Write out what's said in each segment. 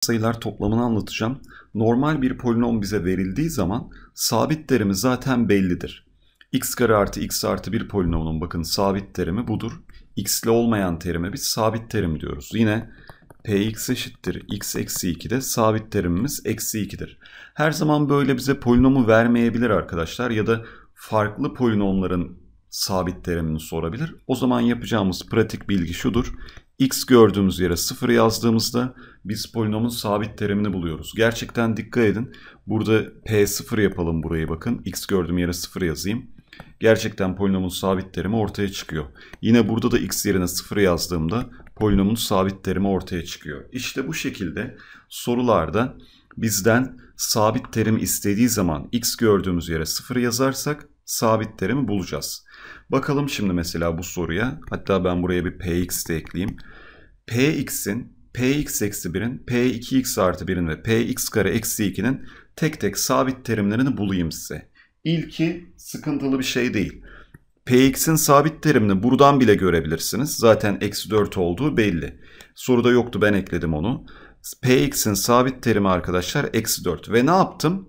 sayılar toplamını anlatacağım. Normal bir polinom bize verildiği zaman sabit terimi zaten bellidir. x kare artı x artı bir polinomun bakın sabit terimi budur. X ile olmayan terime biz sabit terim diyoruz. Yine px eşittir x eksi 2 de sabit terimimiz eksi 2'dir. Her zaman böyle bize polinomu vermeyebilir arkadaşlar ya da farklı polinomların sabit terimini sorabilir. O zaman yapacağımız pratik bilgi şudur x gördüğümüz yere 0 yazdığımızda biz polinomun sabit terimini buluyoruz. Gerçekten dikkat edin. Burada p0 yapalım buraya bakın. x gördüğüm yere 0 yazayım. Gerçekten polinomun sabit terimi ortaya çıkıyor. Yine burada da x yerine 0 yazdığımda polinomun sabit terimi ortaya çıkıyor. İşte bu şekilde sorularda bizden sabit terim istediği zaman x gördüğümüz yere 0 yazarsak sabit terimi bulacağız. Bakalım şimdi mesela bu soruya. Hatta ben buraya bir px de ekleyeyim px'in, px eksi 1'in, p2x artı 1'in ve px kare eksi 2'nin tek tek sabit terimlerini bulayım size. İlki sıkıntılı bir şey değil. Px'in sabit terimini buradan bile görebilirsiniz. Zaten eksi 4 olduğu belli. Soruda yoktu ben ekledim onu. Px'in sabit terimi arkadaşlar eksi 4. Ve ne yaptım?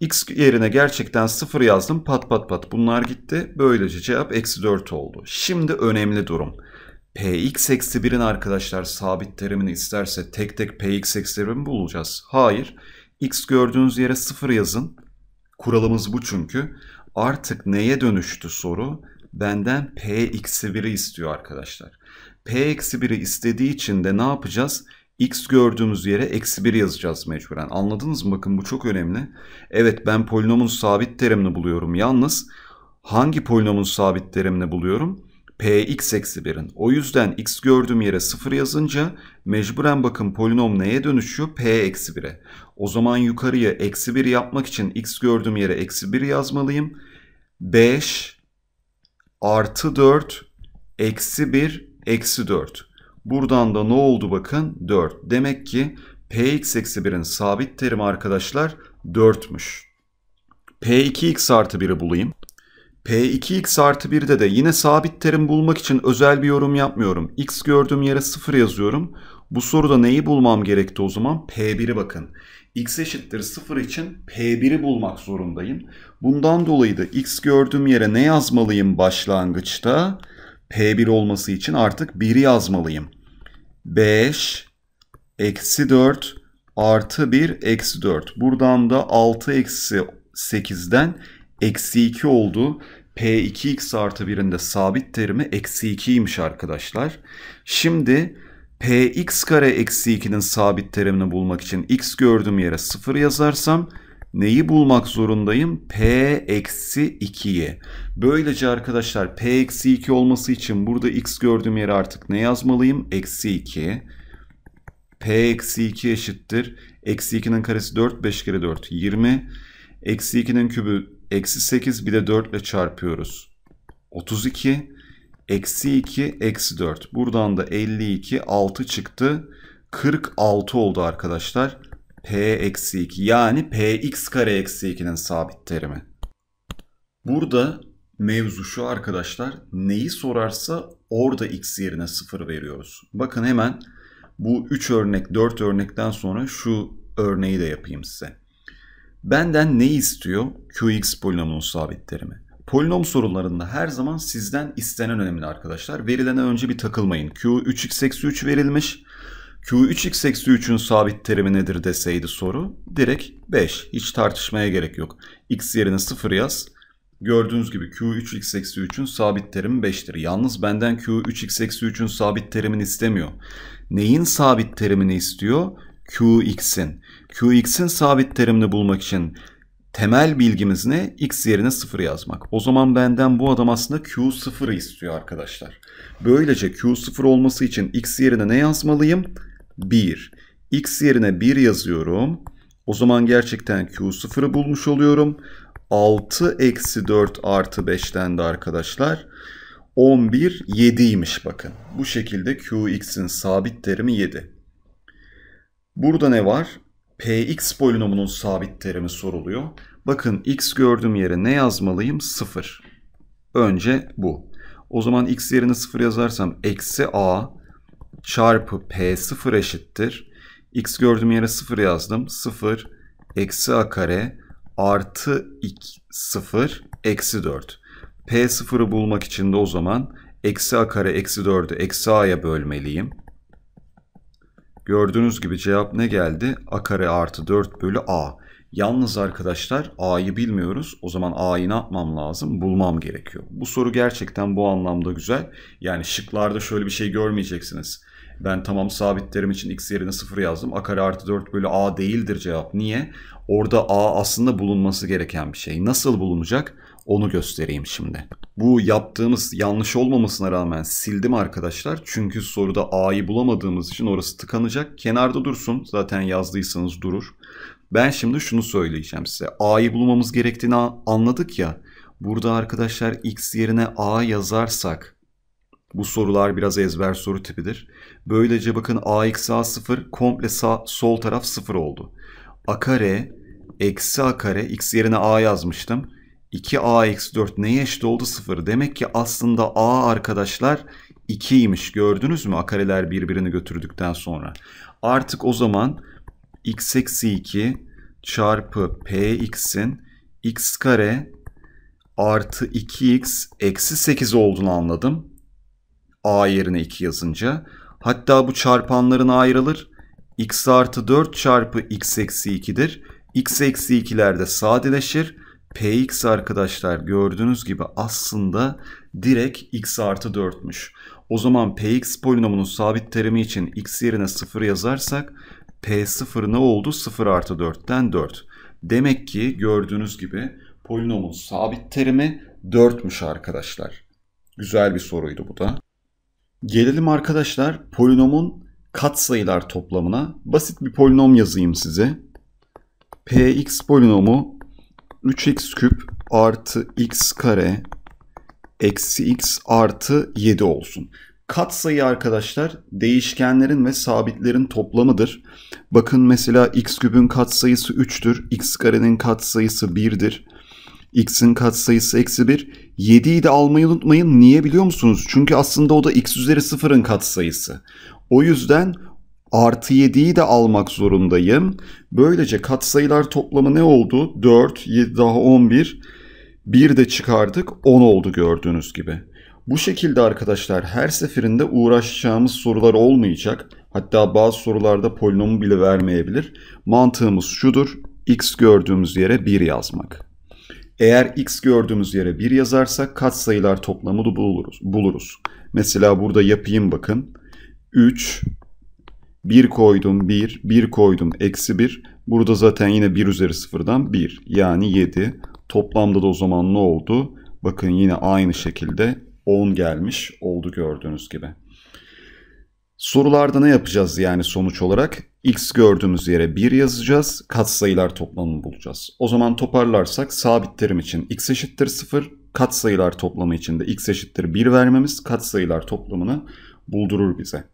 X yerine gerçekten 0 yazdım. Pat pat pat bunlar gitti. Böylece cevap eksi 4 oldu. Şimdi önemli durum px eksi 1'in arkadaşlar sabit terimini isterse tek tek px eksi 1'i bulacağız? Hayır. x gördüğünüz yere 0 yazın. Kuralımız bu çünkü. Artık neye dönüştü soru? Benden p eksi 1'i istiyor arkadaşlar. p eksi 1'i istediği için de ne yapacağız? x gördüğümüz yere eksi 1 yazacağız mecburen. Anladınız mı? Bakın bu çok önemli. Evet ben polinomun sabit terimini buluyorum. Yalnız hangi polinomun sabit terimini buluyorum? px eksi 1'in. O yüzden x gördüğüm yere 0 yazınca mecburen bakın polinom neye dönüşüyor? p eksi 1'e. O zaman yukarıya eksi 1 yapmak için x gördüğüm yere eksi 1 yazmalıyım. 5 artı 4 eksi 1 eksi 4. Buradan da ne oldu bakın? 4. Demek ki px eksi 1'in sabit terimi arkadaşlar 4'müş. p2x artı 1'i bulayım. P2x artı 1'de de yine sabit terim bulmak için özel bir yorum yapmıyorum. X gördüğüm yere 0 yazıyorum. Bu soruda neyi bulmam gerekti o zaman? P1'i bakın. X eşittir 0 için P1'i bulmak zorundayım. Bundan dolayı da X gördüğüm yere ne yazmalıyım başlangıçta? P1 olması için artık 1'i yazmalıyım. 5 eksi 4 artı 1 eksi 4. Buradan da 6 eksi 8'den eksi 2 oldu. P2x artı birinde sabit terimi eksi 2'ymiş arkadaşlar. Şimdi Px kare eksi 2'nin sabit terimini bulmak için x gördüğüm yere 0 yazarsam neyi bulmak zorundayım? P eksi 2'yi. Böylece arkadaşlar P eksi 2 olması için burada x gördüğüm yere artık ne yazmalıyım? Eksi 2. P eksi 2 eşittir. Eksi 2'nin karesi 4. 5 kere 4 20. Eksi 2'nin kübü Eksi 8 bir de 4 ile çarpıyoruz. 32. Eksi 2 eksi 4. Buradan da 52 6 çıktı. 46 oldu arkadaşlar. P eksi 2 yani Px kare eksi 2'nin sabit terimi. Burada mevzu şu arkadaşlar. Neyi sorarsa orada x yerine 0 veriyoruz. Bakın hemen bu 3 örnek 4 örnekten sonra şu örneği de yapayım size. Benden ne istiyor QX polinomunun sabitlerimi? Polinom sorularında her zaman sizden istenen önemli arkadaşlar. Verilene önce bir takılmayın. Q 3x eksi 3 verilmiş. Q 3x eksi 3'ün sabit terimi nedir deseydi soru. Direkt 5. Hiç tartışmaya gerek yok. X yerine 0 yaz. Gördüğünüz gibi Q3x eksi 3'ün sabit terimi 5'tir. Yalnız benden Q3x eksi 3'ün sabit terimini istemiyor. Neyin sabit terimini istiyor? Qx'in. Qx'in sabit terimini bulmak için temel bilgimiz ne? X yerine 0 yazmak. O zaman benden bu adam aslında Q0'ı istiyor arkadaşlar. Böylece Q0 olması için X yerine ne yazmalıyım? 1. X yerine 1 yazıyorum. O zaman gerçekten Q0'ı bulmuş oluyorum. 6 eksi 4 artı 5'ten de arkadaşlar 11 7'ymiş bakın. Bu şekilde Qx'in sabit terimi 7. Burada ne var? Px polinomunun sabit terimi soruluyor. Bakın x gördüğüm yere ne yazmalıyım? 0. Önce bu. O zaman x yerine 0 yazarsam eksi a çarpı p0 eşittir. x gördüğüm yere 0 yazdım. 0 eksi a kare artı 2, 0 eksi 4. p0'ı bulmak için de o zaman eksi a kare eksi 4'ü eksi a'ya bölmeliyim. Gördüğünüz gibi cevap ne geldi? A kare artı 4 bölü A. Yalnız arkadaşlar A'yı bilmiyoruz. O zaman A'yı ne yapmam lazım? Bulmam gerekiyor. Bu soru gerçekten bu anlamda güzel. Yani şıklarda şöyle bir şey görmeyeceksiniz. Ben tamam sabitlerim için x yerine 0 yazdım. A kare artı 4 bölü A değildir cevap. Niye? Orada A aslında bulunması gereken bir şey. Nasıl bulunacak? Onu göstereyim şimdi. Bu yaptığımız yanlış olmamasına rağmen sildim arkadaşlar. Çünkü soruda A'yı bulamadığımız için orası tıkanacak. Kenarda dursun. Zaten yazdıysanız durur. Ben şimdi şunu söyleyeceğim size. A'yı bulmamız gerektiğini anladık ya. Burada arkadaşlar X yerine A yazarsak bu sorular biraz ezber soru tipidir. Böylece bakın A x a 0 komple sağ, sol taraf 0 oldu. a kare eksi a kare x yerine a yazmıştım. 2a-4 neye eşit oldu? 0. Demek ki aslında a arkadaşlar 2'ymiş. Gördünüz mü? A birbirini götürdükten sonra. Artık o zaman x eksi 2 çarpı px'in x kare artı 2x eksi 8 olduğunu anladım. a yerine 2 yazınca. Hatta bu çarpanların ayrılır. x artı 4 çarpı x eksi 2'dir. x eksi 2'ler de sadeleşir Px arkadaşlar gördüğünüz gibi aslında direkt x artı 4'müş. O zaman px polinomunun sabit terimi için x yerine 0 yazarsak p0 ne oldu? 0 artı 4'ten 4. Demek ki gördüğünüz gibi polinomun sabit terimi 4'müş arkadaşlar. Güzel bir soruydu bu da. Gelelim arkadaşlar polinomun katsayılar toplamına. Basit bir polinom yazayım size. px polinomu 3x küp artı x kare eksi x artı 7 olsun. Kat sayı arkadaşlar değişkenlerin ve sabitlerin toplamıdır. Bakın mesela x küpün kat sayısı 3'tür. x karenin kat sayısı 1'dir. x'in kat sayısı eksi 1. 7'yi de almayı unutmayın. Niye biliyor musunuz? Çünkü aslında o da x üzeri 0'ın sayısı. O yüzden Artı 7'yi de almak zorundayım. Böylece katsayılar toplamı ne oldu? 4, 7 daha 11. 1 de çıkardık 10 oldu gördüğünüz gibi. Bu şekilde arkadaşlar her seferinde uğraşacağımız sorular olmayacak. Hatta bazı sorularda polinomu bile vermeyebilir. Mantığımız şudur. X gördüğümüz yere 1 yazmak. Eğer x gördüğümüz yere 1 yazarsak katsayılar toplamı buluruz. buluruz. Mesela burada yapayım bakın. 3, 1 koydum 1, 1 koydum eksi 1. Burada zaten yine 1 üzeri sıfırdan 1 yani 7. Toplamda da o zaman ne oldu? Bakın yine aynı şekilde 10 gelmiş oldu gördüğünüz gibi. Sorularda ne yapacağız yani sonuç olarak? X gördüğümüz yere 1 yazacağız. Katsayılar toplamını bulacağız. O zaman toparlarsak sabit terim için x eşittir 0. Katsayılar toplamı için de x eşittir 1 vermemiz katsayılar toplamını buldurur bize.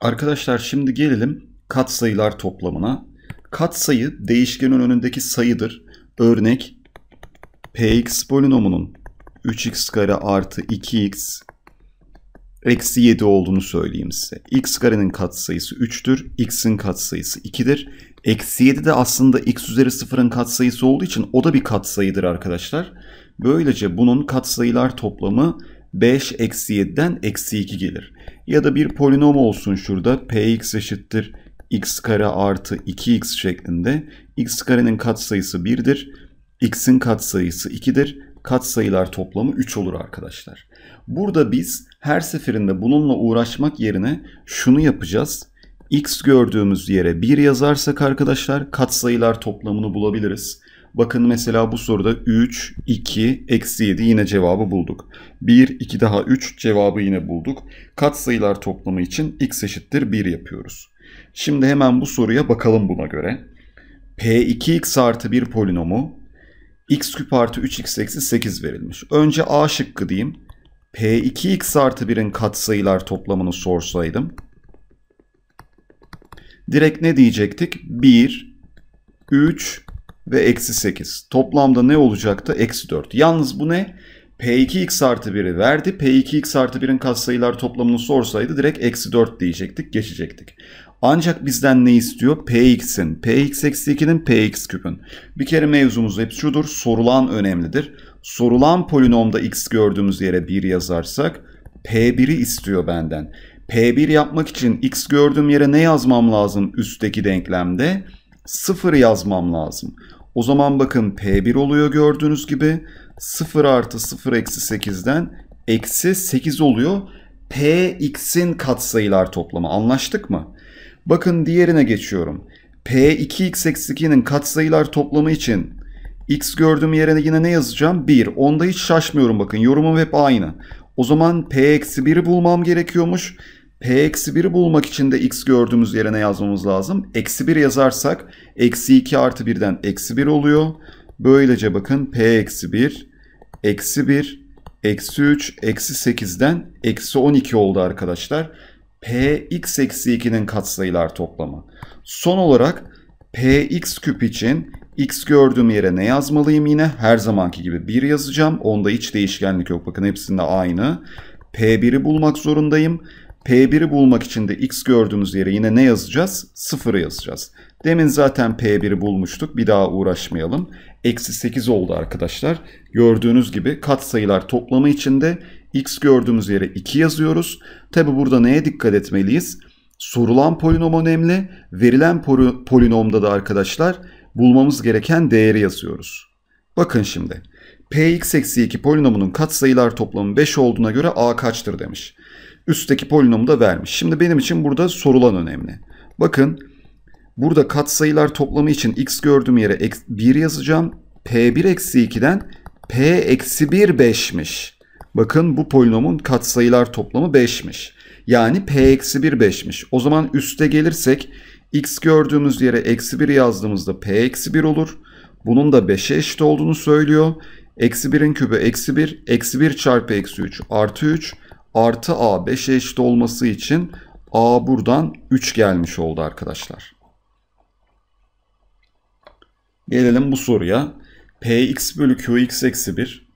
Arkadaşlar şimdi gelelim katsayılar toplamına. Katsayı değişkenin önündeki sayıdır. Örnek px polinomunun 3x kare artı 2x eksi 7 olduğunu söyleyeyim size. x karenin katsayısı 3'tür. x'in katsayısı 2'dir. Eksi 7 de aslında x üzeri 0'ın katsayısı olduğu için o da bir katsayıdır arkadaşlar. Böylece bunun katsayılar toplamı 5 eksi 7'den eksi 2 gelir. Ya da bir polinom olsun şurada px eşittir x kare artı 2x şeklinde. x karenin katsayısı 1'dir. x'in katsayısı 2'dir. Katsayılar toplamı 3 olur arkadaşlar. Burada biz her seferinde bununla uğraşmak yerine şunu yapacağız. x gördüğümüz yere 1 yazarsak arkadaşlar katsayılar toplamını bulabiliriz. Bakın mesela bu soruda 3, 2, eksi 7 yine cevabı bulduk. 1, 2 daha 3 cevabı yine bulduk. Kat sayılar toplamı için x eşittir 1 yapıyoruz. Şimdi hemen bu soruya bakalım buna göre. P2x artı 1 polinomu x küp artı 3x eksi 8 verilmiş. Önce A şıkkı diyeyim. P2x artı 1'in kat sayılar toplamını sorsaydım. Direkt ne diyecektik? 1, 3, ve eksi 8. Toplamda ne olacaktı? Eksi 4. Yalnız bu ne? P2x artı 1'i verdi. P2x artı 1'in katsayılar toplamını sorsaydı direkt eksi 4 diyecektik, geçecektik. Ancak bizden ne istiyor? Px'in, Px eksi 2'nin, Px küpün. Bir kere mevzumuz hep şudur, sorulan önemlidir. Sorulan polinomda x gördüğümüz yere 1 yazarsak P1'i istiyor benden. P1 yapmak için x gördüğüm yere ne yazmam lazım üstteki denklemde? 0 yazmam lazım. O zaman bakın P1 oluyor gördüğünüz gibi. 0 artı 0 eksi 8'den eksi 8 oluyor. Px'in katsayılar toplamı anlaştık mı? Bakın diğerine geçiyorum. P2x eksi 2'nin katsayılar toplamı için x gördüğüm yerine yine ne yazacağım? 1. Onda hiç şaşmıyorum bakın yorumum hep aynı. O zaman p eksi 1'i bulmam gerekiyormuş. P-1'i bulmak için de x gördüğümüz yerine yazmamız lazım. Eksi 1 yazarsak eksi 2 artı 1'den eksi 1 oluyor. Böylece bakın P-1 eksi 1 eksi 3 eksi 8'den eksi 12 oldu arkadaşlar. Px eksi 2'nin katsayılar toplamı. Son olarak Px küp için x gördüğüm yere ne yazmalıyım yine? Her zamanki gibi 1 yazacağım. Onda hiç değişkenlik yok. Bakın hepsinde aynı. P1'i bulmak zorundayım. P1'i bulmak için de x gördüğümüz yere yine ne yazacağız? 0 yazacağız. Demin zaten P1'i bulmuştuk. Bir daha uğraşmayalım. Eksi 8 oldu arkadaşlar. Gördüğünüz gibi katsayılar toplamı içinde x gördüğümüz yere 2 yazıyoruz. Tabi burada neye dikkat etmeliyiz? Sorulan polinom önemli. Verilen polinomda da arkadaşlar bulmamız gereken değeri yazıyoruz. Bakın şimdi. Px-2 polinomunun katsayılar toplamı 5 olduğuna göre a kaçtır demiş üstteki polinomu da vermiş. Şimdi benim için burada sorulan önemli. Bakın burada katsayılar toplamı için x gördüğüm yere 1 yazacağım. P1 eksi 2'den P eksi 1 5'miş. Bakın bu polinomun katsayılar toplamı 5'miş. Yani P eksi 1 5'miş. O zaman üste gelirsek x gördüğümüz yere eksi 1 yazdığımızda P eksi 1 olur. Bunun da 5'e eşit olduğunu söylüyor. Eksi 1'in kübü eksi 1. Eksi 1 çarpı eksi 3 artı 3 artı a 5'e eşit olması için a buradan 3 gelmiş oldu arkadaşlar. Gelelim bu soruya. px bölü qx eksi 1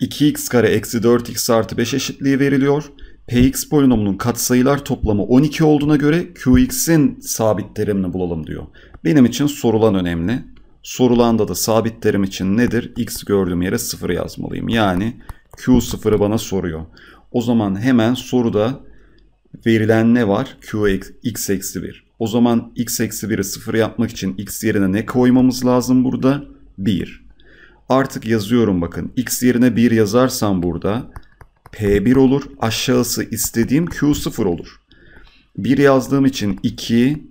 2x kare eksi 4x artı 5 eşitliği veriliyor. Px polinomunun katsayılar toplamı 12 olduğuna göre Qx'in sabit terimini bulalım diyor. Benim için sorulan önemli. Sorulanda da sabit terim için nedir? X gördüğüm yere 0 yazmalıyım. Yani Q0'ı bana soruyor. O zaman hemen soruda verilen ne var? Q x eksi 1. O zaman x eksi 1'i 0 yapmak için x yerine ne koymamız lazım burada? 1. Artık yazıyorum bakın. x yerine 1 yazarsam burada P1 olur. Aşağısı istediğim Q0 olur. 1 yazdığım için 2,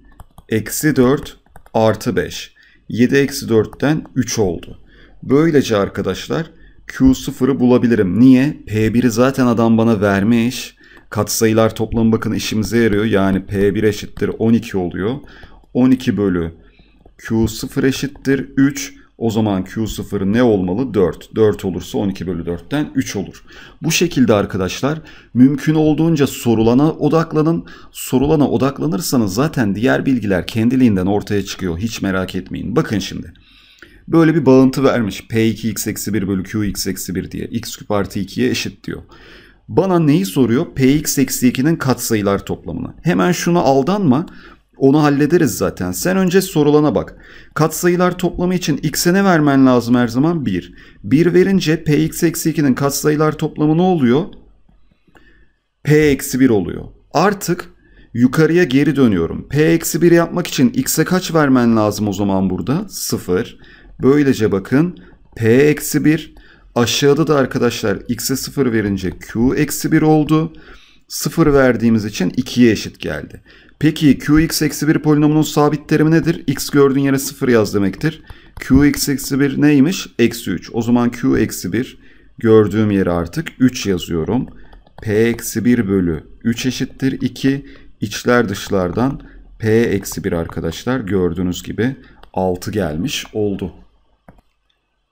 eksi 4, artı 5. 7 eksi 4'ten 3 oldu. Böylece arkadaşlar Q0'ı bulabilirim. Niye? P1'i zaten adam bana vermiş. Katsayılar toplamı bakın işimize yarıyor. Yani P1 eşittir 12 oluyor. 12 bölü Q0 eşittir 3. O zaman Q0 ne olmalı? 4. 4 olursa 12 bölü 4'ten 3 olur. Bu şekilde arkadaşlar mümkün olduğunca sorulana odaklanın. Sorulana odaklanırsanız zaten diğer bilgiler kendiliğinden ortaya çıkıyor. Hiç merak etmeyin. Bakın şimdi böyle bir bağıntı vermiş. P2 x eksi 1 bölü Q x eksi 1 diye. X küp artı 2'ye eşit diyor. Bana neyi soruyor? Px eksi 2'nin katsayılar toplamını. Hemen şuna aldanma. Onu hallederiz zaten. Sen önce sorulana bak. Katsayılar toplamı için x'e ne vermen lazım her zaman? 1. 1 verince px eksi 2'nin katsayılar toplamı ne oluyor? p eksi 1 oluyor. Artık yukarıya geri dönüyorum. p eksi 1 yapmak için x'e kaç vermen lazım o zaman burada? 0. Böylece bakın P eksi 1 aşağıda da arkadaşlar x'e 0 verince Q eksi 1 oldu. 0 verdiğimiz için 2'ye eşit geldi. Peki Qx eksi 1 polinomunun sabit terimi nedir? X gördüğün yere 0 yaz demektir. Qx eksi 1 neymiş? Eksi 3. O zaman Q eksi 1 gördüğüm yere artık 3 yazıyorum. P eksi 1 bölü 3 eşittir 2. İçler dışlardan P eksi 1 arkadaşlar gördüğünüz gibi 6 gelmiş oldu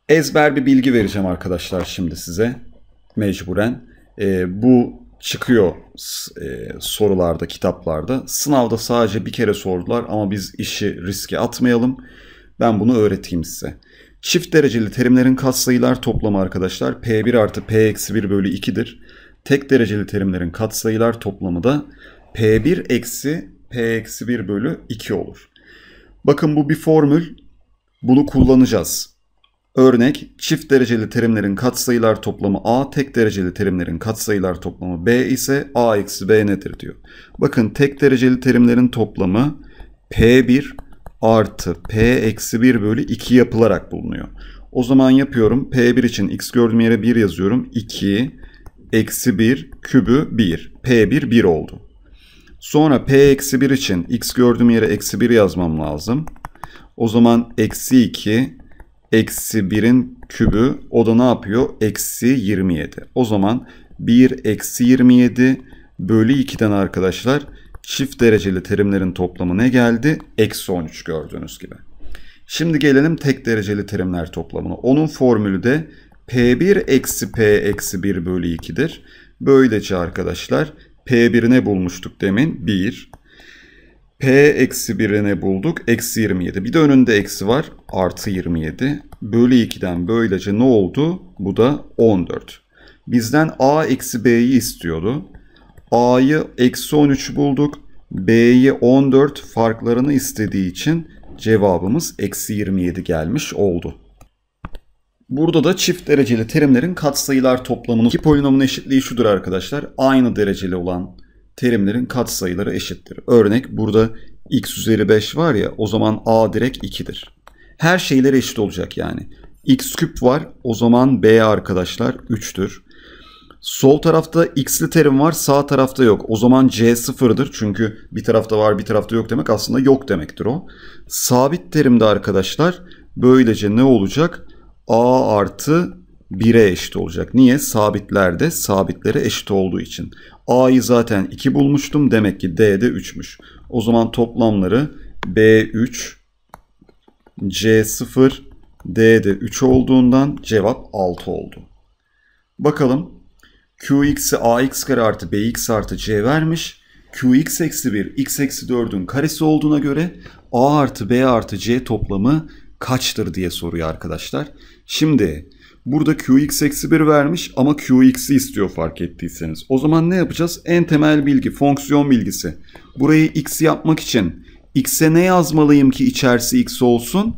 ezber bir bilgi vereceğim arkadaşlar şimdi size mecburen. E, bu çıkıyor e, sorularda, kitaplarda. Sınavda sadece bir kere sordular ama biz işi riske atmayalım. Ben bunu öğreteyim size. Çift dereceli terimlerin katsayılar toplamı arkadaşlar P1 artı P-1 bölü 2'dir. Tek dereceli terimlerin katsayılar toplamı da P1 eksi P-1 bölü 2 olur. Bakın bu bir formül. Bunu kullanacağız. Örnek çift dereceli terimlerin katsayılar toplamı A, tek dereceli terimlerin katsayılar toplamı B ise A eksi B nedir diyor. Bakın tek dereceli terimlerin toplamı P1 artı P eksi 1 bölü 2 yapılarak bulunuyor. O zaman yapıyorum P1 için x gördüğüm yere 1 yazıyorum. 2 eksi 1 kübü 1. P1 1 oldu. Sonra P eksi 1 için x gördüğüm yere eksi 1 yazmam lazım. O zaman eksi 2 eksi 1'in kübü o da ne yapıyor? Eksi 27. O zaman 1 eksi 27 bölü 2'den arkadaşlar çift dereceli terimlerin toplamı ne geldi? Eksi 13 gördüğünüz gibi. Şimdi gelelim tek dereceli terimler toplamına. Onun formülü de P1 eksi P eksi 1 bölü 2'dir. Böylece arkadaşlar P1'i ne bulmuştuk demin? 1. P eksi 1'ini bulduk. Eksi 27. Bir de önünde eksi var. Artı 27. Bölü 2'den böylece ne oldu? Bu da 14. Bizden A eksi B'yi istiyordu. A'yı eksi 13 bulduk. B'yi 14 farklarını istediği için cevabımız eksi 27 gelmiş oldu. Burada da çift dereceli terimlerin katsayılar toplamının iki polinomun eşitliği şudur arkadaşlar. Aynı dereceli olan terimlerin katsayıları eşittir. Örnek burada x üzeri 5 var ya o zaman a direkt 2'dir. Her şeyler eşit olacak yani. x küp var o zaman b arkadaşlar 3'tür. Sol tarafta x'li terim var sağ tarafta yok. O zaman c sıfırdır çünkü bir tarafta var bir tarafta yok demek aslında yok demektir o. Sabit terimde arkadaşlar böylece ne olacak? a artı 1'e eşit olacak. Niye? Sabitlerde sabitlere eşit olduğu için. A'yı zaten 2 bulmuştum. Demek ki D'de 3'müş. O zaman toplamları B3, C0, D'de 3 olduğundan cevap 6 oldu. Bakalım Qx'i ax kare artı bx artı c vermiş. Qx eksi 1, x eksi 4'ün karesi olduğuna göre a artı b artı c toplamı kaçtır diye soruyor arkadaşlar. Şimdi Burada QX eksi 1 vermiş ama QX'i istiyor fark ettiyseniz. O zaman ne yapacağız? En temel bilgi fonksiyon bilgisi. Burayı X yapmak için X'e ne yazmalıyım ki içerisi X olsun?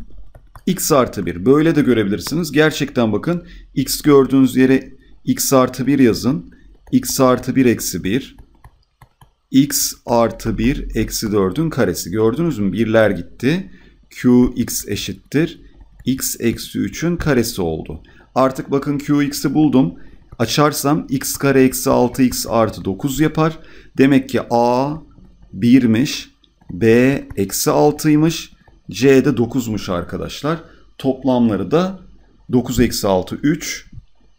X artı 1. Böyle de görebilirsiniz. Gerçekten bakın X gördüğünüz yere X artı 1 yazın. X artı 1 eksi 1. X artı 1 eksi 4'ün karesi. Gördünüz mü? Birler gitti. QX eşittir. X eksi 3'ün karesi oldu. Artık bakın qx'i buldum. Açarsam x kare eksi 6x artı 9 yapar. Demek ki a 1'miş. B eksi 6'ymış. C de 9'muş arkadaşlar. Toplamları da 9 eksi 6 3.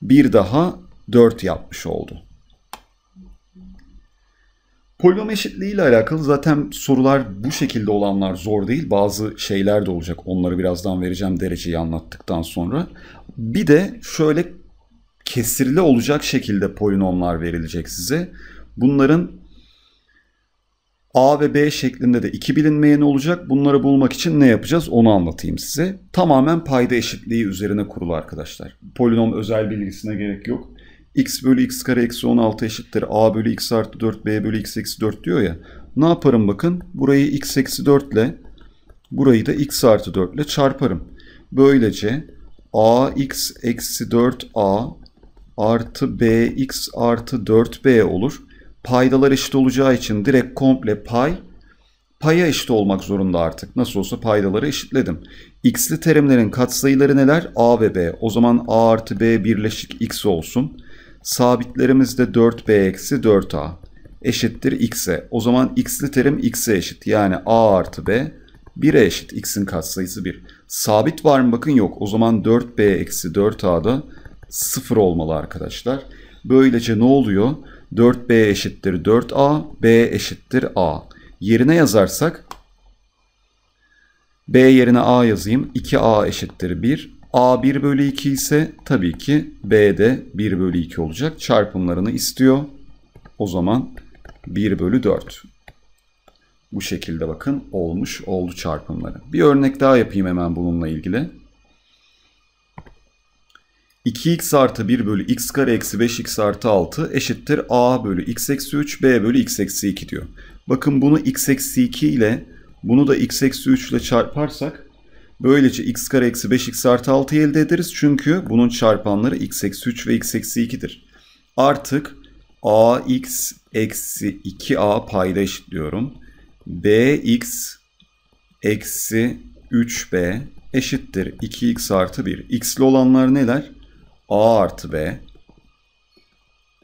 Bir daha 4 yapmış oldu. Polinom eşitliği ile alakalı zaten sorular bu şekilde olanlar zor değil. Bazı şeyler de olacak. Onları birazdan vereceğim dereceyi anlattıktan sonra. Bir de şöyle kesirli olacak şekilde polinomlar verilecek size. Bunların A ve B şeklinde de iki bilinmeyeni olacak. Bunları bulmak için ne yapacağız onu anlatayım size. Tamamen payda eşitliği üzerine kurulu arkadaşlar. Polinom özel bilgisine gerek yok. x bölü x kare eksi 16 eşittir. A bölü x artı 4 B bölü x eksi 4 diyor ya. Ne yaparım bakın. Burayı x eksi 4 ile burayı da x artı 4 ile çarparım. Böylece ax eksi 4a artı bx artı 4b olur. Paydalar eşit olacağı için direkt komple pay paya eşit olmak zorunda artık. Nasıl olsa paydaları eşitledim. x'li terimlerin katsayıları neler? a ve b. O zaman a artı b birleşik x olsun. Sabitlerimiz de 4b eksi 4a eşittir x'e. O zaman x'li terim x'e eşit. Yani a artı b 1'e eşit. x'in katsayısı 1. Sabit var mı? Bakın yok. O zaman 4B eksi 4A'da 0 olmalı arkadaşlar. Böylece ne oluyor? 4B eşittir 4A, B eşittir A. Yerine yazarsak B yerine A yazayım. 2A eşittir 1. A 1 bölü 2 ise tabii ki B de 1 bölü 2 olacak. Çarpımlarını istiyor. O zaman 1 bölü 4. Bu şekilde bakın olmuş oldu çarpımları. Bir örnek daha yapayım hemen bununla ilgili. 2x artı 1 bölü x kare eksi 5x artı 6 eşittir a bölü x eksi 3 b bölü x eksi 2 diyor. Bakın bunu x eksi 2 ile bunu da x eksi 3 ile çarparsak böylece x kare eksi 5x artı 6 elde ederiz. Çünkü bunun çarpanları x eksi 3 ve x eksi 2'dir. Artık ax eksi 2a payda eşitliyorum bx eksi 3b eşittir 2x artı 1. x'li olanlar neler? a artı b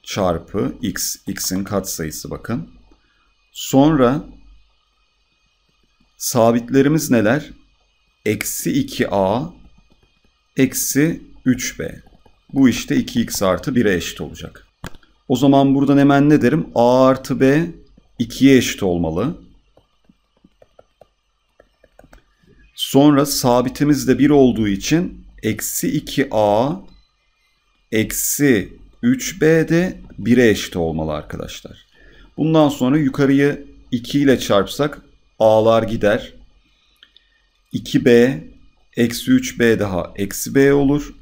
çarpı x. x'in katsayısı bakın. Sonra sabitlerimiz neler? Eksi 2a eksi 3b. Bu işte 2x artı 1'e eşit olacak. O zaman buradan hemen ne derim? a artı b 2'ye eşit olmalı. Sonra sabitimiz de 1 olduğu için eksi 2a eksi 3b de 1'e eşit olmalı arkadaşlar. Bundan sonra yukarıyı 2 ile çarpsak a'lar gider. 2b eksi 3b daha eksi b olur.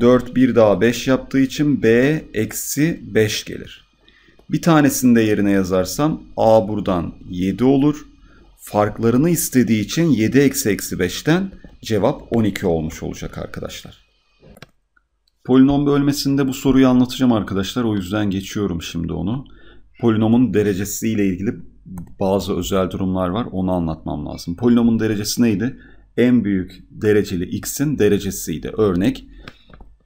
4 1 daha 5 yaptığı için b eksi 5 gelir. Bir tanesini de yerine yazarsam a buradan 7 olur farklarını istediği için 7 eksi eksi 5'ten cevap 12 olmuş olacak arkadaşlar. Polinom bölmesinde bu soruyu anlatacağım arkadaşlar. O yüzden geçiyorum şimdi onu. Polinomun derecesiyle ilgili bazı özel durumlar var. Onu anlatmam lazım. Polinomun derecesi neydi? En büyük dereceli x'in derecesiydi. Örnek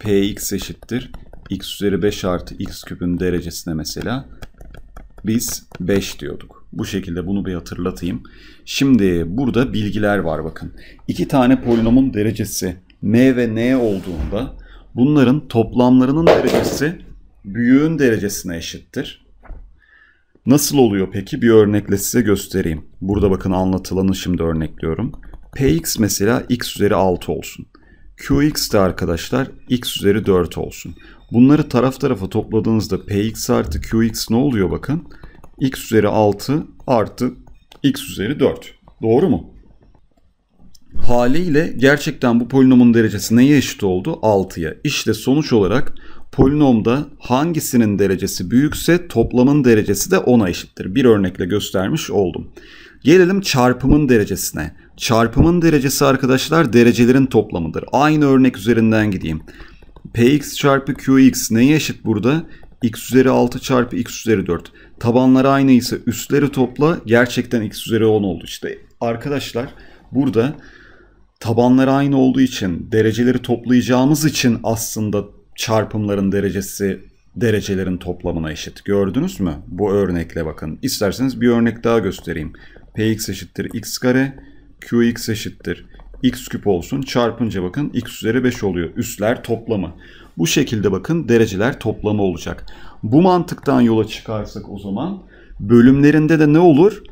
px eşittir x üzeri 5 artı x küpün derecesine mesela biz 5 diyorduk. Bu şekilde bunu bir hatırlatayım. Şimdi burada bilgiler var bakın. İki tane polinomun derecesi m ve n olduğunda bunların toplamlarının derecesi büyüğün derecesine eşittir. Nasıl oluyor peki? Bir örnekle size göstereyim. Burada bakın anlatılanı şimdi örnekliyorum. Px mesela x üzeri 6 olsun. Qx de arkadaşlar x üzeri 4 olsun. Bunları taraf tarafa topladığınızda Px artı Qx ne oluyor bakın? x üzeri 6 artı x üzeri 4. Doğru mu? Haliyle gerçekten bu polinomun derecesi neye eşit oldu? 6'ya. İşte sonuç olarak polinomda hangisinin derecesi büyükse toplamın derecesi de 10'a eşittir. Bir örnekle göstermiş oldum. Gelelim çarpımın derecesine. Çarpımın derecesi arkadaşlar derecelerin toplamıdır. Aynı örnek üzerinden gideyim. Px çarpı Qx neye eşit burada? x üzeri 6 çarpı x üzeri 4. Tabanları aynı ise üstleri topla gerçekten x üzeri 10 oldu. işte arkadaşlar burada tabanları aynı olduğu için dereceleri toplayacağımız için aslında çarpımların derecesi derecelerin toplamına eşit. Gördünüz mü? Bu örnekle bakın. İsterseniz bir örnek daha göstereyim. Px eşittir x kare, qx eşittir x küp olsun çarpınca bakın x üzeri 5 oluyor. Üsler toplamı. Bu şekilde bakın dereceler toplamı olacak. Bu mantıktan yola çıkarsak o zaman bölümlerinde de ne olur?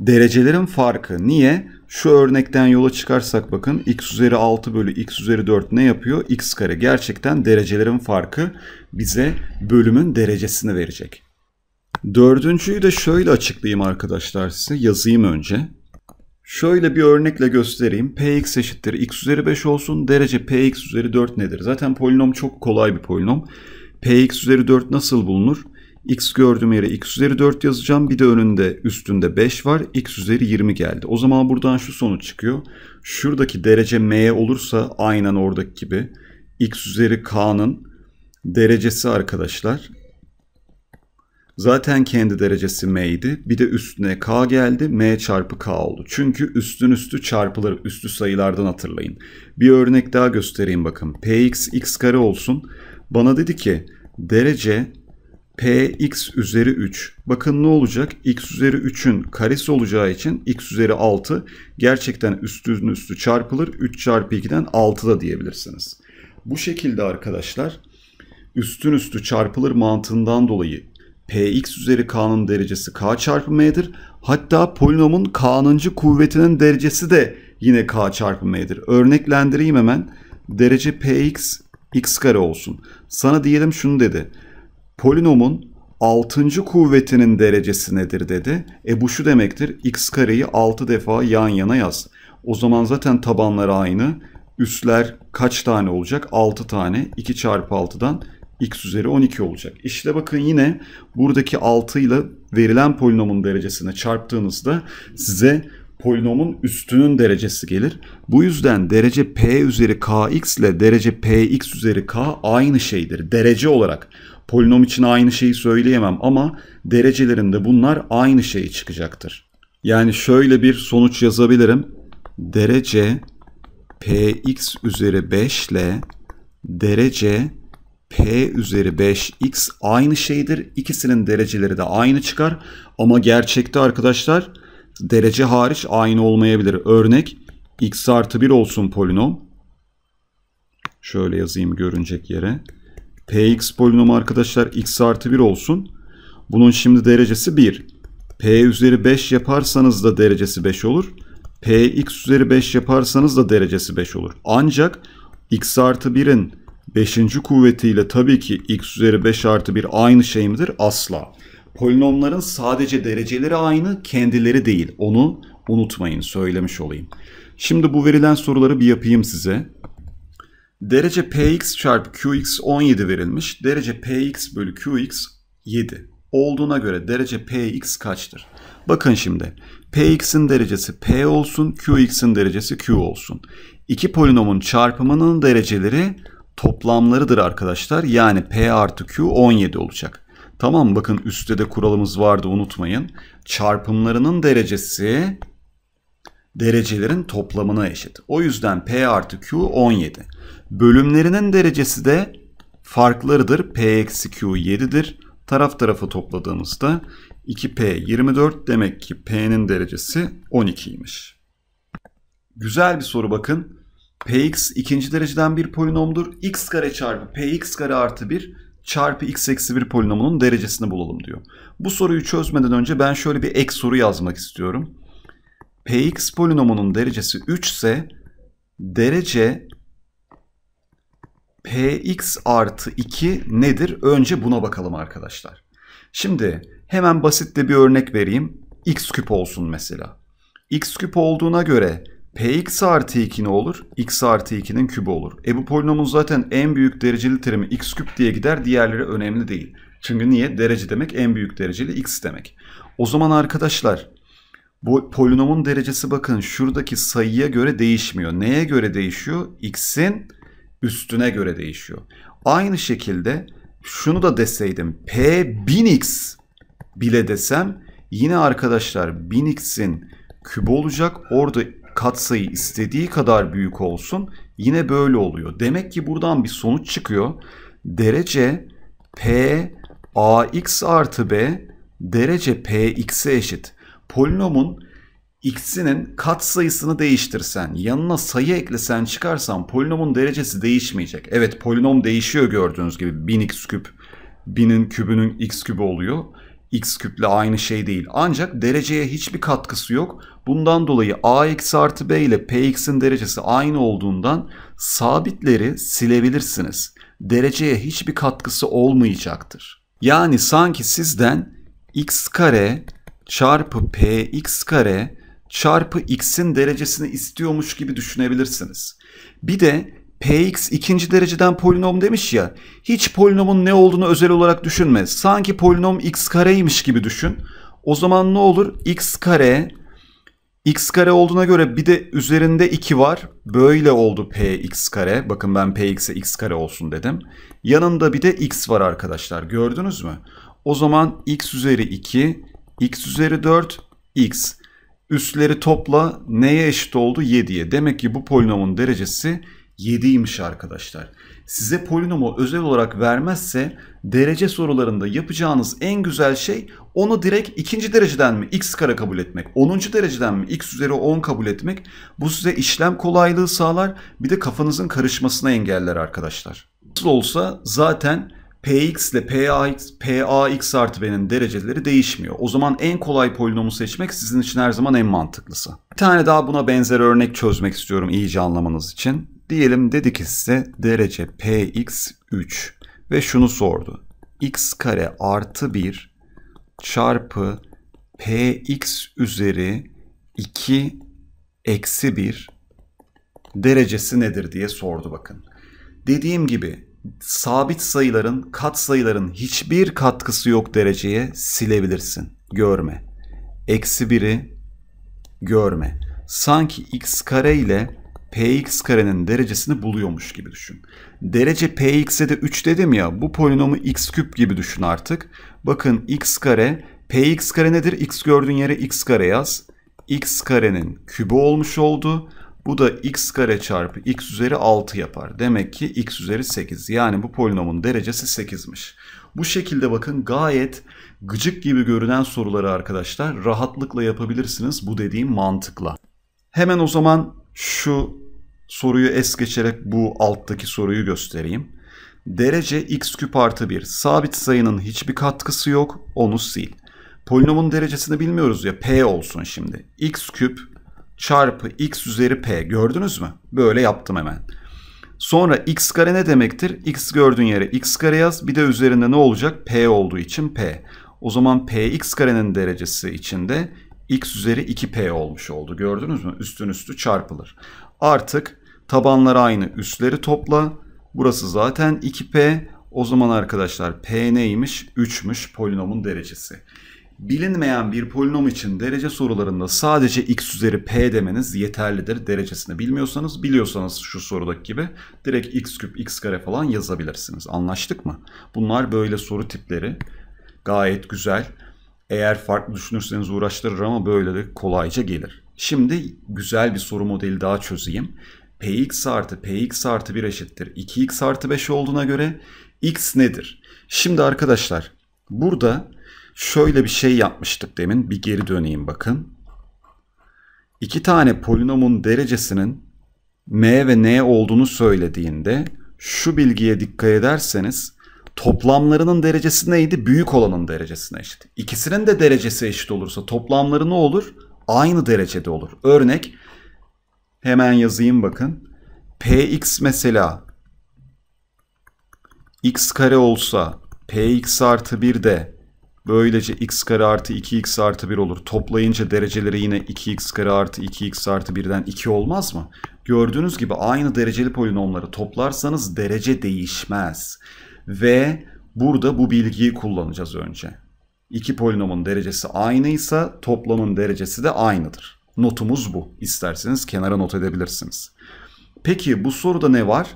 Derecelerin farkı. Niye? Şu örnekten yola çıkarsak bakın x üzeri 6 bölü x üzeri 4 ne yapıyor? x kare. Gerçekten derecelerin farkı bize bölümün derecesini verecek. Dördüncüyü de şöyle açıklayayım arkadaşlar size. Yazayım önce. Şöyle bir örnekle göstereyim. Px eşittir x üzeri 5 olsun. Derece px üzeri 4 nedir? Zaten polinom çok kolay bir polinom. px üzeri 4 nasıl bulunur? x gördüğüm yere x üzeri 4 yazacağım. Bir de önünde üstünde 5 var. x üzeri 20 geldi. O zaman buradan şu sonuç çıkıyor. Şuradaki derece m olursa aynen oradaki gibi x üzeri k'nın derecesi arkadaşlar Zaten kendi derecesi m'ydi. Bir de üstüne k geldi. m çarpı k oldu. Çünkü üstün üstü çarpılır. Üstü sayılardan hatırlayın. Bir örnek daha göstereyim bakın. px x kare olsun. Bana dedi ki derece px üzeri 3. Bakın ne olacak? x üzeri 3'ün karesi olacağı için x üzeri 6 gerçekten üstün üstü çarpılır. 3 çarpı 2'den 6 da diyebilirsiniz. Bu şekilde arkadaşlar üstün üstü çarpılır mantığından dolayı Px üzeri k'nın derecesi k çarpı m'dir. Hatta polinomun k'nıncı kuvvetinin derecesi de yine k çarpı m'dir. Örneklendireyim hemen. Derece px x kare olsun. Sana diyelim şunu dedi. Polinomun 6. kuvvetinin derecesi nedir dedi. E bu şu demektir. x kareyi 6 defa yan yana yaz. O zaman zaten tabanlar aynı. Üstler kaç tane olacak? 6 tane. 2 çarpı 6'dan x üzeri 12 olacak. İşte bakın yine buradaki 6 ile verilen polinomun derecesine çarptığınızda size polinomun üstünün derecesi gelir. Bu yüzden derece p üzeri kx ile derece px üzeri k aynı şeydir. Derece olarak polinom için aynı şeyi söyleyemem ama derecelerinde bunlar aynı şey çıkacaktır. Yani şöyle bir sonuç yazabilirim. Derece px üzeri 5 ile derece P üzeri 5x aynı şeydir. İkisinin dereceleri de aynı çıkar. Ama gerçekte arkadaşlar derece hariç aynı olmayabilir. Örnek x artı 1 olsun polinom. Şöyle yazayım görünecek yere. Px polinom arkadaşlar x artı 1 olsun. Bunun şimdi derecesi 1. P üzeri 5 yaparsanız da derecesi 5 olur. Px üzeri 5 yaparsanız da derecesi 5 olur. Ancak x artı 1'in 5. kuvvetiyle tabii ki x üzeri 5 artı 1 aynı şey midir? Asla. Polinomların sadece dereceleri aynı, kendileri değil. Onu unutmayın, söylemiş olayım. Şimdi bu verilen soruları bir yapayım size. Derece px çarpı qx 17 verilmiş. Derece px bölü qx 7 olduğuna göre derece px kaçtır? Bakın şimdi px'in derecesi p olsun, qx'in derecesi q olsun. İki polinomun çarpımının dereceleri toplamlarıdır arkadaşlar. Yani P artı Q 17 olacak. Tamam bakın üstte de kuralımız vardı unutmayın. Çarpımlarının derecesi derecelerin toplamına eşit. O yüzden P artı Q 17. Bölümlerinin derecesi de farklarıdır. P eksi Q 7'dir. Taraf tarafa topladığımızda 2P 24 demek ki P'nin derecesi 12'ymiş. Güzel bir soru bakın. Px ikinci dereceden bir polinomdur. x kare çarpı px kare artı 1 çarpı x eksi 1 polinomunun derecesini bulalım diyor. Bu soruyu çözmeden önce ben şöyle bir ek soru yazmak istiyorum. Px polinomunun derecesi 3 ise derece Px artı 2 nedir? Önce buna bakalım arkadaşlar. Şimdi hemen basit de bir örnek vereyim. x küp olsun mesela. x küp olduğuna göre Px artı 2 ne olur? X artı 2'nin kübü olur. E bu polinomun zaten en büyük dereceli terimi x küp diye gider. Diğerleri önemli değil. Çünkü niye? Derece demek en büyük dereceli x demek. O zaman arkadaşlar bu polinomun derecesi bakın şuradaki sayıya göre değişmiyor. Neye göre değişiyor? X'in üstüne göre değişiyor. Aynı şekilde şunu da deseydim P 1000x bile desem yine arkadaşlar 1000x'in kübü olacak. Orada katsayı istediği kadar büyük olsun yine böyle oluyor. Demek ki buradan bir sonuç çıkıyor. Derece P AX artı B derece PX'e eşit. Polinomun x'inin katsayısını değiştirsen, yanına sayı eklesen çıkarsan polinomun derecesi değişmeyecek. Evet polinom değişiyor gördüğünüz gibi 1000x küp 1000'in kübünün x kübü oluyor. x küple aynı şey değil. Ancak dereceye hiçbir katkısı yok. Bundan dolayı a eksi artı b ile px'in derecesi aynı olduğundan sabitleri silebilirsiniz. Dereceye hiçbir katkısı olmayacaktır. Yani sanki sizden x kare çarpı px kare çarpı x'in derecesini istiyormuş gibi düşünebilirsiniz. Bir de px ikinci dereceden polinom demiş ya hiç polinomun ne olduğunu özel olarak düşünme. Sanki polinom x kareymiş gibi düşün. O zaman ne olur? x kare x kare olduğuna göre bir de üzerinde 2 var. Böyle oldu px kare. Bakın ben px'e x kare olsun dedim. Yanında bir de x var arkadaşlar. Gördünüz mü? O zaman x üzeri 2, x üzeri 4, x. Üstleri topla neye eşit oldu? 7'ye. Demek ki bu polinomun derecesi 7'ymiş arkadaşlar size polinomu özel olarak vermezse derece sorularında yapacağınız en güzel şey onu direkt ikinci dereceden mi x kare kabul etmek, 10. dereceden mi x üzeri 10 kabul etmek bu size işlem kolaylığı sağlar bir de kafanızın karışmasına engeller arkadaşlar. Nasıl olsa zaten px ile pax, pax artı b'nin dereceleri değişmiyor. O zaman en kolay polinomu seçmek sizin için her zaman en mantıklısı. Bir tane daha buna benzer örnek çözmek istiyorum iyice anlamanız için. Diyelim dedi ki size derece px 3 ve şunu sordu. x kare artı 1 çarpı px üzeri 2 eksi 1 derecesi nedir diye sordu bakın. Dediğim gibi sabit sayıların, kat sayıların hiçbir katkısı yok dereceye silebilirsin. Görme. Eksi 1'i görme. Sanki x kare ile px karenin derecesini buluyormuş gibi düşün. Derece px'e de 3 dedim ya bu polinomu x küp gibi düşün artık. Bakın x kare px kare nedir? x gördüğün yere x kare yaz. x karenin kübü olmuş oldu. Bu da x kare çarpı x üzeri 6 yapar. Demek ki x üzeri 8. Yani bu polinomun derecesi 8'miş. Bu şekilde bakın gayet gıcık gibi görünen soruları arkadaşlar rahatlıkla yapabilirsiniz bu dediğim mantıkla. Hemen o zaman şu soruyu es geçerek bu alttaki soruyu göstereyim. Derece x küp artı 1. Sabit sayının hiçbir katkısı yok. Onu sil. Polinomun derecesini bilmiyoruz ya. P olsun şimdi. x küp çarpı x üzeri p. Gördünüz mü? Böyle yaptım hemen. Sonra x kare ne demektir? x gördüğün yere x kare yaz. Bir de üzerinde ne olacak? p olduğu için p. O zaman px karenin derecesi içinde x üzeri 2p olmuş oldu. Gördünüz mü? Üstün üstü çarpılır. Artık Tabanları aynı üstleri topla. Burası zaten 2P. O zaman arkadaşlar P neymiş? 3'müş polinomun derecesi. Bilinmeyen bir polinom için derece sorularında sadece x üzeri p demeniz yeterlidir derecesini bilmiyorsanız. Biliyorsanız şu sorudaki gibi direkt x küp x kare falan yazabilirsiniz. Anlaştık mı? Bunlar böyle soru tipleri. Gayet güzel. Eğer farklı düşünürseniz uğraştırır ama böyle de kolayca gelir. Şimdi güzel bir soru modeli daha çözeyim px artı px artı 1 eşittir 2x artı 5 olduğuna göre x nedir? Şimdi arkadaşlar burada şöyle bir şey yapmıştık demin. Bir geri döneyim bakın. İki tane polinomun derecesinin m ve n olduğunu söylediğinde şu bilgiye dikkat ederseniz toplamlarının derecesi neydi? Büyük olanın derecesine eşit. İkisinin de derecesi eşit olursa toplamları ne olur? Aynı derecede olur. Örnek Hemen yazayım bakın. Px mesela x kare olsa px artı 1 de böylece x kare artı 2x artı 1 olur. Toplayınca dereceleri yine 2x kare artı 2x artı 1'den 2 olmaz mı? Gördüğünüz gibi aynı dereceli polinomları toplarsanız derece değişmez. Ve burada bu bilgiyi kullanacağız önce. İki polinomun derecesi aynıysa toplamın derecesi de aynıdır. Notumuz bu. İsterseniz kenara not edebilirsiniz. Peki bu soruda ne var?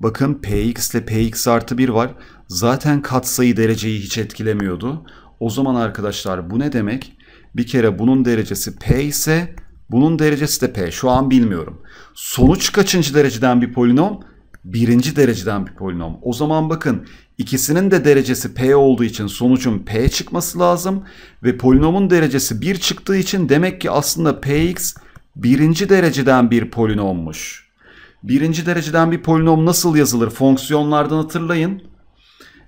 Bakın px ile px artı 1 var. Zaten katsayı dereceyi hiç etkilemiyordu. O zaman arkadaşlar bu ne demek? Bir kere bunun derecesi p ise bunun derecesi de p. Şu an bilmiyorum. Sonuç kaçıncı dereceden bir polinom? birinci dereceden bir polinom. O zaman bakın ikisinin de derecesi p olduğu için sonucun p çıkması lazım. Ve polinomun derecesi 1 çıktığı için demek ki aslında px birinci dereceden bir polinommuş. Birinci dereceden bir polinom nasıl yazılır? Fonksiyonlardan hatırlayın.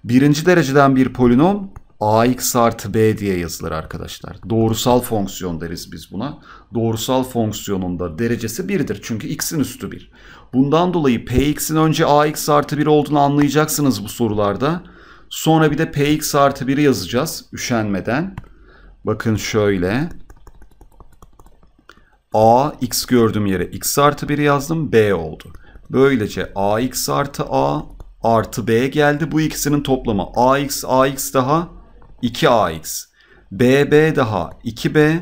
Birinci dereceden bir polinom ax artı b diye yazılır arkadaşlar. Doğrusal fonksiyon deriz biz buna. Doğrusal fonksiyonun da derecesi 1'dir. Çünkü x'in üstü 1. Bundan dolayı px'in önce ax artı 1 olduğunu anlayacaksınız bu sorularda. Sonra bir de px artı 1'i yazacağız üşenmeden. Bakın şöyle. a x gördüğüm yere x artı 1'i yazdım b oldu. Böylece ax artı a artı b geldi. Bu ikisinin toplamı ax ax daha 2ax. bb daha 2b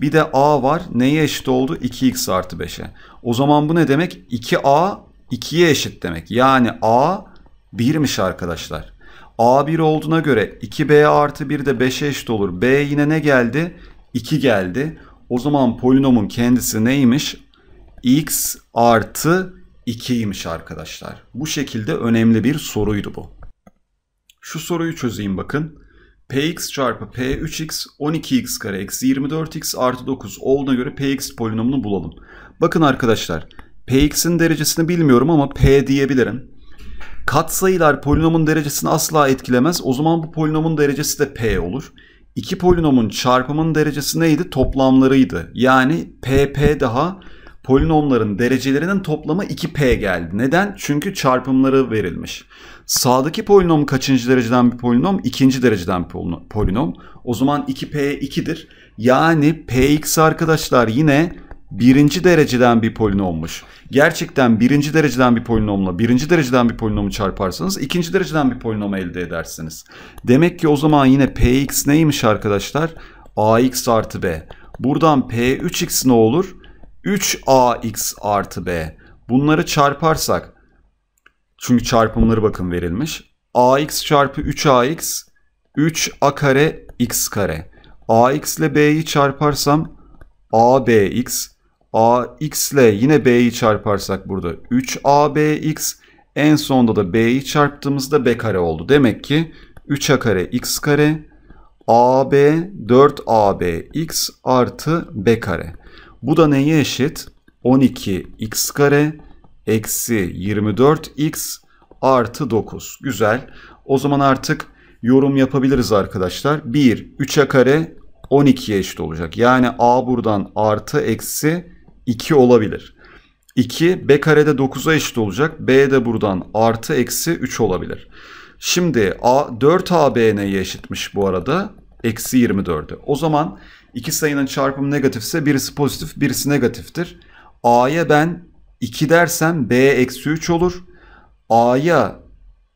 bir de a var. Neye eşit oldu? 2x artı 5'e. O zaman bu ne demek? 2A 2'ye eşit demek. Yani A 1'miş arkadaşlar. A 1 olduğuna göre 2B artı 1 de 5'e eşit olur. B yine ne geldi? 2 geldi. O zaman polinomun kendisi neymiş? X artı 2'ymiş arkadaşlar. Bu şekilde önemli bir soruydu bu. Şu soruyu çözeyim bakın px çarpı p3x 12x kare eksi 24x artı 9 olduğuna göre px polinomunu bulalım. Bakın arkadaşlar px'in derecesini bilmiyorum ama p diyebilirim. Katsayılar polinomun derecesini asla etkilemez. O zaman bu polinomun derecesi de p olur. İki polinomun çarpımının derecesi neydi? Toplamlarıydı. Yani pp daha polinomların derecelerinin toplamı 2p geldi. Neden? Çünkü çarpımları verilmiş. Sağdaki polinom kaçıncı dereceden bir polinom? İkinci dereceden bir polinom. O zaman 2p 2'dir. Yani px arkadaşlar yine birinci dereceden bir polinommuş. Gerçekten birinci dereceden bir polinomla birinci dereceden bir polinomu çarparsanız ikinci dereceden bir polinomu elde edersiniz. Demek ki o zaman yine px neymiş arkadaşlar? ax artı b. Buradan p3x ne olur? 3ax artı b. Bunları çarparsak çünkü çarpımları bakın verilmiş. ax çarpı 3ax 3a kare x kare. ax ile b'yi çarparsam abx. ax ile yine b'yi çarparsak burada 3abx. En sonda da b'yi çarptığımızda b kare oldu. Demek ki 3a kare x kare ab 4ab x artı b kare. Bu da neye eşit? 12 x kare eksi 24x artı 9. Güzel. O zaman artık yorum yapabiliriz arkadaşlar. 1, 3'e kare 12'ye eşit olacak. Yani a buradan artı eksi 2 olabilir. 2, b karede 9'a eşit olacak. b de buradan artı eksi 3 olabilir. Şimdi a, 4 b neye eşitmiş bu arada? Eksi 24'e. O zaman iki sayının çarpımı negatifse birisi pozitif birisi negatiftir. a'ya ben 2 dersem B eksi 3 olur. A'ya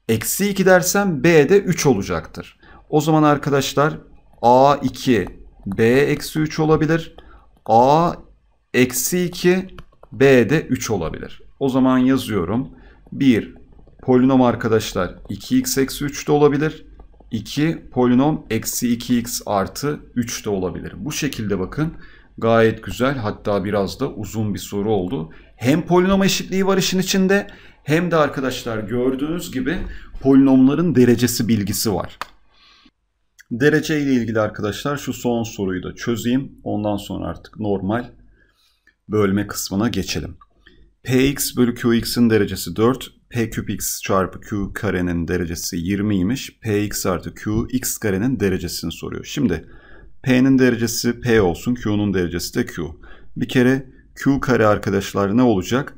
eksi 2 dersem B de 3 olacaktır. O zaman arkadaşlar A 2 B eksi 3 olabilir. A eksi 2 B de 3 olabilir. O zaman yazıyorum. 1 polinom arkadaşlar 2x eksi 3 de olabilir. 2 polinom eksi 2x artı 3 de olabilir. Bu şekilde bakın Gayet güzel hatta biraz da uzun bir soru oldu. Hem polinom eşitliği var işin içinde hem de arkadaşlar gördüğünüz gibi polinomların derecesi bilgisi var. Derece ile ilgili arkadaşlar şu son soruyu da çözeyim. Ondan sonra artık normal bölme kısmına geçelim. Px bölü Qx'in derecesi 4. P küp x çarpı Q karenin derecesi 20'ymiş. Px artı Qx karenin derecesini soruyor. Şimdi P'nin derecesi P olsun. Q'nun derecesi de Q. Bir kere Q kare arkadaşlar ne olacak?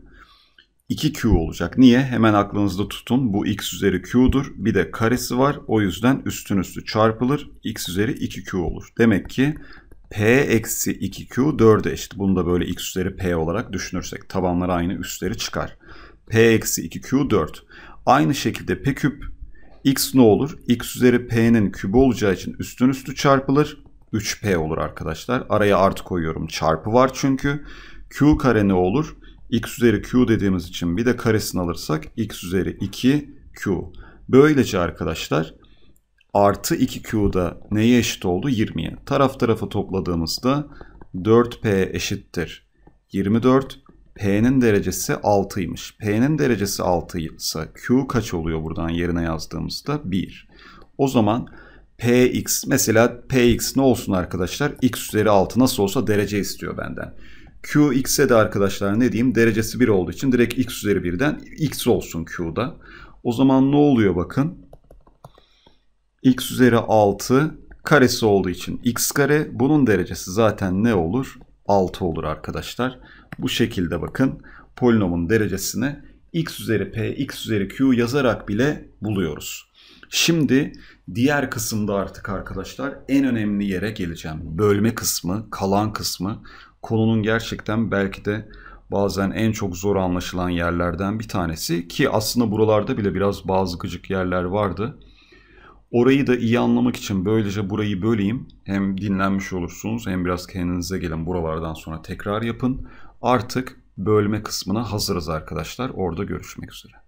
2Q olacak. Niye? Hemen aklınızda tutun. Bu X üzeri Q'dur. Bir de karesi var. O yüzden üstün üstü çarpılır. X üzeri 2Q olur. Demek ki P eksi 2Q 4'e eşit. Bunu da böyle X üzeri P olarak düşünürsek. Tabanlar aynı üstleri çıkar. P eksi 2Q 4. Aynı şekilde P küp X ne olur? X üzeri P'nin kübü olacağı için üstün üstü çarpılır. 3P olur arkadaşlar. Araya artı koyuyorum. Çarpı var çünkü. Q kare ne olur? X üzeri Q dediğimiz için bir de karesini alırsak X üzeri 2 Q. Böylece arkadaşlar artı 2Q'da neye eşit oldu? 20'ye. Taraf tarafa topladığımızda 4P eşittir. 24. P'nin derecesi 6'ymış. P'nin derecesi 6 ise Q kaç oluyor buradan yerine yazdığımızda? 1. O zaman Px mesela Px ne olsun arkadaşlar? X üzeri 6 nasıl olsa derece istiyor benden. Qx'e de arkadaşlar ne diyeyim? Derecesi 1 olduğu için direkt x üzeri 1'den x olsun Q'da. O zaman ne oluyor bakın? x üzeri 6 karesi olduğu için x kare bunun derecesi zaten ne olur? 6 olur arkadaşlar. Bu şekilde bakın polinomun derecesini x üzeri p x üzeri q yazarak bile buluyoruz. Şimdi Diğer kısımda artık arkadaşlar en önemli yere geleceğim. Bölme kısmı, kalan kısmı konunun gerçekten belki de bazen en çok zor anlaşılan yerlerden bir tanesi ki aslında buralarda bile biraz bazı gıcık yerler vardı. Orayı da iyi anlamak için böylece burayı böleyim. Hem dinlenmiş olursunuz hem biraz kendinize gelin buralardan sonra tekrar yapın. Artık bölme kısmına hazırız arkadaşlar. Orada görüşmek üzere.